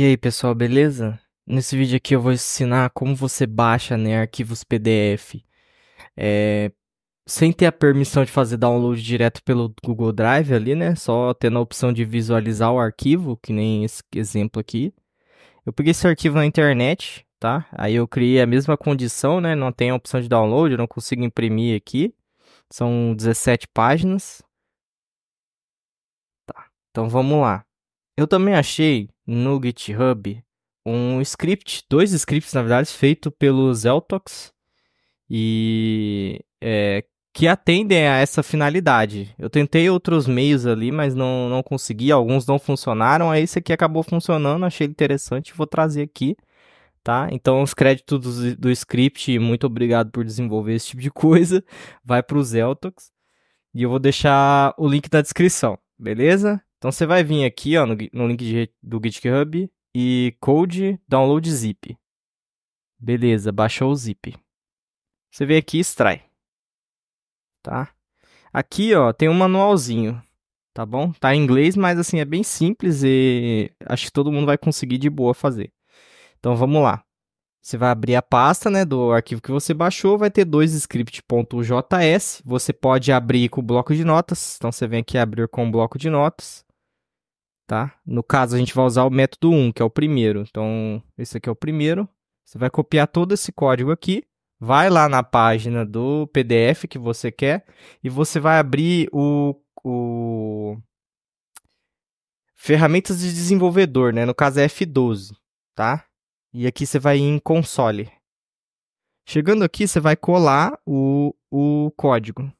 E aí pessoal, beleza? Nesse vídeo aqui eu vou ensinar como você baixa né, arquivos PDF é, sem ter a permissão de fazer download direto pelo Google Drive ali, né? Só tendo a opção de visualizar o arquivo, que nem esse exemplo aqui. Eu peguei esse arquivo na internet, tá? Aí eu criei a mesma condição, né? Não tem a opção de download, eu não consigo imprimir aqui. São 17 páginas. Tá, então vamos lá. Eu também achei no GitHub um script, dois scripts na verdade, feito pelo Zeltox e é, que atendem a essa finalidade. Eu tentei outros meios ali, mas não, não consegui, alguns não funcionaram, aí é esse aqui acabou funcionando, achei interessante, vou trazer aqui, tá? Então os créditos do, do script, muito obrigado por desenvolver esse tipo de coisa, vai para o Zeltox e eu vou deixar o link na descrição, beleza? Então você vai vir aqui ó, no, no link de, do GitHub e code download zip. Beleza, baixou o zip. Você vem aqui e extrai. Tá? Aqui ó, tem um manualzinho, tá bom? Tá em inglês, mas assim é bem simples e acho que todo mundo vai conseguir de boa fazer. Então vamos lá. Você vai abrir a pasta né, do arquivo que você baixou, vai ter dois script.js. Você pode abrir com o bloco de notas. Então você vem aqui abrir com o bloco de notas tá? No caso, a gente vai usar o método 1, que é o primeiro. Então, esse aqui é o primeiro. Você vai copiar todo esse código aqui, vai lá na página do PDF que você quer e você vai abrir o, o... ferramentas de desenvolvedor, né? No caso é F12, tá? E aqui você vai em console. Chegando aqui, você vai colar o, o código.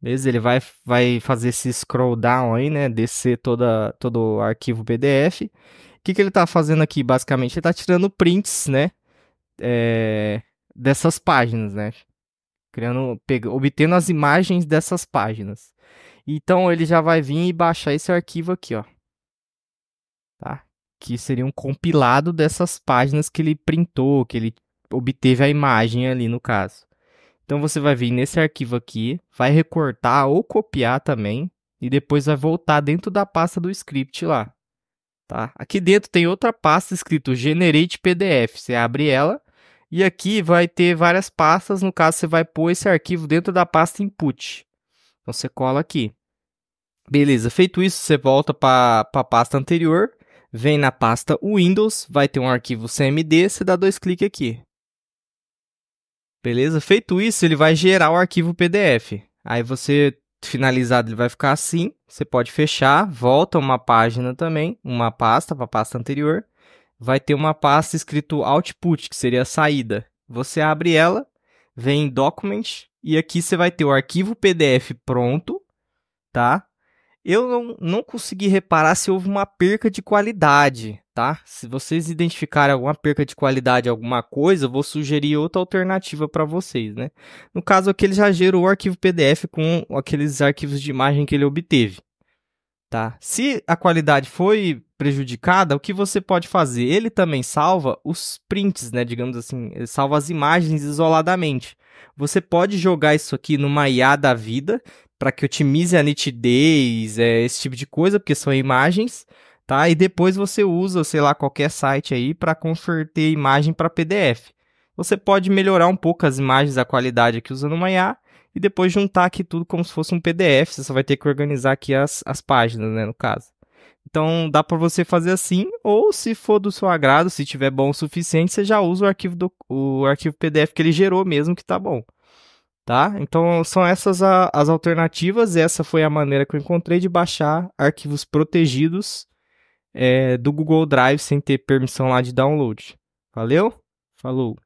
Beleza? Ele vai, vai fazer esse scroll down aí, né? Descer toda, todo o arquivo PDF. O que, que ele está fazendo aqui, basicamente? Ele está tirando prints, né? É, dessas páginas, né? Criando, pega, obtendo as imagens dessas páginas. Então ele já vai vir e baixar esse arquivo aqui, ó. Tá? Que seria um compilado dessas páginas que ele printou, que ele obteve a imagem ali no caso. Então você vai vir nesse arquivo aqui, vai recortar ou copiar também e depois vai voltar dentro da pasta do script lá. Tá? Aqui dentro tem outra pasta escrito Generate PDF. Você abre ela e aqui vai ter várias pastas. No caso, você vai pôr esse arquivo dentro da pasta Input. Então você cola aqui. Beleza, feito isso, você volta para a pasta anterior, vem na pasta Windows, vai ter um arquivo CMD, você dá dois cliques aqui. Beleza? Feito isso, ele vai gerar o arquivo PDF. Aí você finalizado, ele vai ficar assim. Você pode fechar, volta uma página também, uma pasta para a pasta anterior. Vai ter uma pasta escrito output, que seria a saída. Você abre ela, vem em document e aqui você vai ter o arquivo PDF pronto, tá? Eu não, não consegui reparar se houve uma perca de qualidade tá? Se vocês identificarem alguma perca de qualidade, alguma coisa, eu vou sugerir outra alternativa para vocês, né? No caso aqui, ele já gerou o arquivo PDF com aqueles arquivos de imagem que ele obteve, tá? Se a qualidade foi prejudicada, o que você pode fazer? Ele também salva os prints, né? Digamos assim, ele salva as imagens isoladamente. Você pode jogar isso aqui numa IA da vida para que otimize a nitidez, é, esse tipo de coisa, porque são imagens tá? E depois você usa, sei lá, qualquer site aí para converter imagem para PDF. Você pode melhorar um pouco as imagens, a qualidade aqui usando uma IA e depois juntar aqui tudo como se fosse um PDF. Você só vai ter que organizar aqui as, as páginas, né, no caso. Então dá para você fazer assim, ou se for do seu agrado, se tiver bom o suficiente, você já usa o arquivo, do, o arquivo PDF que ele gerou mesmo, que tá bom. Tá? Então são essas a, as alternativas. Essa foi a maneira que eu encontrei de baixar arquivos protegidos é, do Google Drive sem ter permissão lá de download. Valeu? Falou!